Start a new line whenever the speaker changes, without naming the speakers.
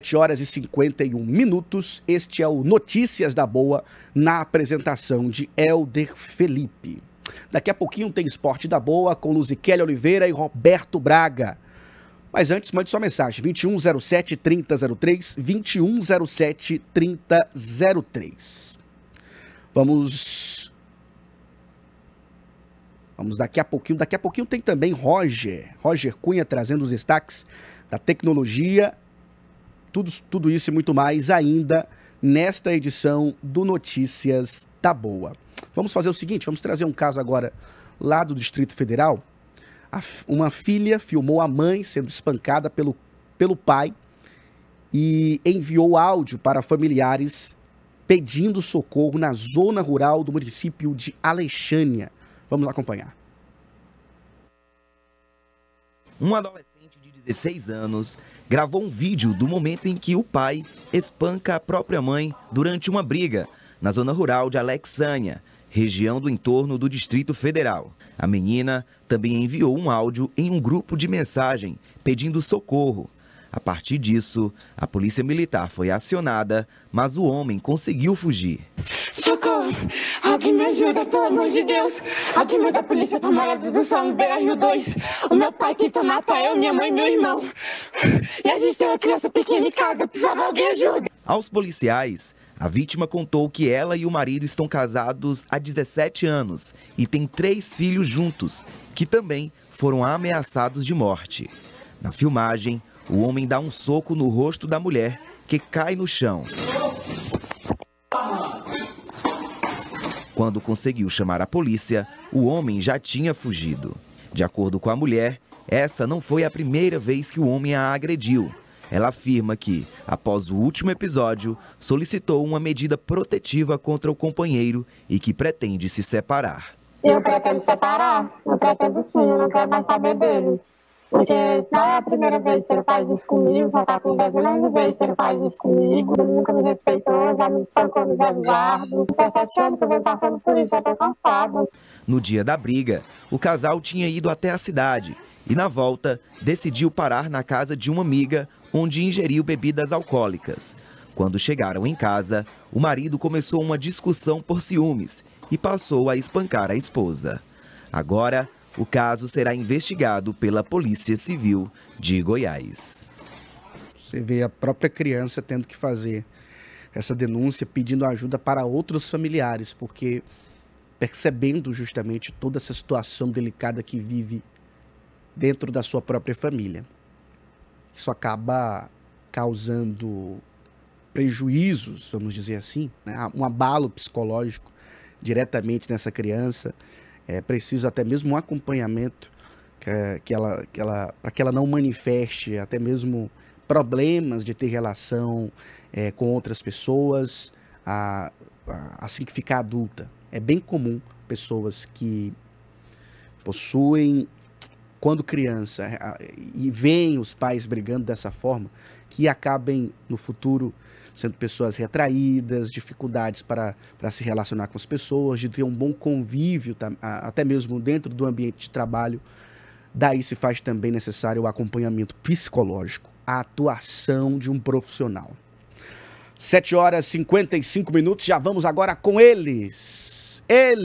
7 horas e 51 minutos. Este é o Notícias da Boa na apresentação de Elder Felipe. Daqui a pouquinho tem Esporte da Boa com Luzikele Oliveira e Roberto Braga. Mas antes, mande sua mensagem: 2107 3003, 2107 3003. Vamos. Vamos daqui a pouquinho. Daqui a pouquinho tem também Roger. Roger Cunha trazendo os destaques da tecnologia tudo, tudo isso e muito mais ainda nesta edição do Notícias da Boa. Vamos fazer o seguinte: vamos trazer um caso agora lá do Distrito Federal. A, uma filha filmou a mãe sendo espancada pelo, pelo pai e enviou áudio para familiares pedindo socorro na zona rural do município de Alexânia. Vamos acompanhar.
Um adolescente 16 anos, gravou um vídeo do momento em que o pai espanca a própria mãe durante uma briga na zona rural de Alexânia, região do entorno do Distrito Federal. A menina também enviou um áudio em um grupo de mensagem pedindo socorro a partir disso, a polícia militar foi acionada, mas o homem conseguiu fugir. Socorro! Alguém me ajuda, pelo amor de Deus! Alguém manda a polícia para morado do Sol, no Beira Rio 2. O meu pai tentou matar eu, minha mãe e meu irmão. E a gente tem uma criança pequena em casa, por favor, alguém ajuda! Aos policiais, a vítima contou que ela e o marido estão casados há 17 anos e têm três filhos juntos, que também foram ameaçados de morte. Na filmagem, o homem dá um soco no rosto da mulher, que cai no chão. Quando conseguiu chamar a polícia, o homem já tinha fugido. De acordo com a mulher, essa não foi a primeira vez que o homem a agrediu. Ela afirma que, após o último episódio, solicitou uma medida protetiva contra o companheiro e que pretende se separar.
Eu pretendo separar. Eu pretendo sim, eu não quero mais saber dele. Porque não é a primeira vez que ele faz isso comigo, já tá com 10 anos tá vez que ele faz isso comigo. Ele nunca me respeitou, já me espancou no resguardo. Você tá achando que eu venho
passando por isso, eu tô cansado. No dia da briga, o casal tinha ido até a cidade e, na volta, decidiu parar na casa de uma amiga onde ingeriu bebidas alcoólicas. Quando chegaram em casa, o marido começou uma discussão por ciúmes e passou a espancar a esposa. Agora, o caso será investigado pela Polícia Civil de Goiás. Você vê a própria
criança tendo que fazer essa denúncia, pedindo ajuda para outros familiares, porque percebendo justamente toda essa situação delicada que vive dentro da sua própria família. Isso acaba causando prejuízos, vamos dizer assim, né? um abalo psicológico diretamente nessa criança é preciso até mesmo um acompanhamento que, eh, que ela, que ela, para que ela não manifeste até mesmo problemas de ter relação é, com outras pessoas a, a, assim que ficar adulta. É bem comum pessoas que possuem, quando criança, eh, a, e veem os pais brigando dessa forma, que acabem no futuro sendo pessoas retraídas, dificuldades para, para se relacionar com as pessoas, de ter um bom convívio, tá, até mesmo dentro do ambiente de trabalho. Daí se faz também necessário o acompanhamento psicológico, a atuação de um profissional. 7 horas e 55 minutos, já vamos agora com eles. Eles.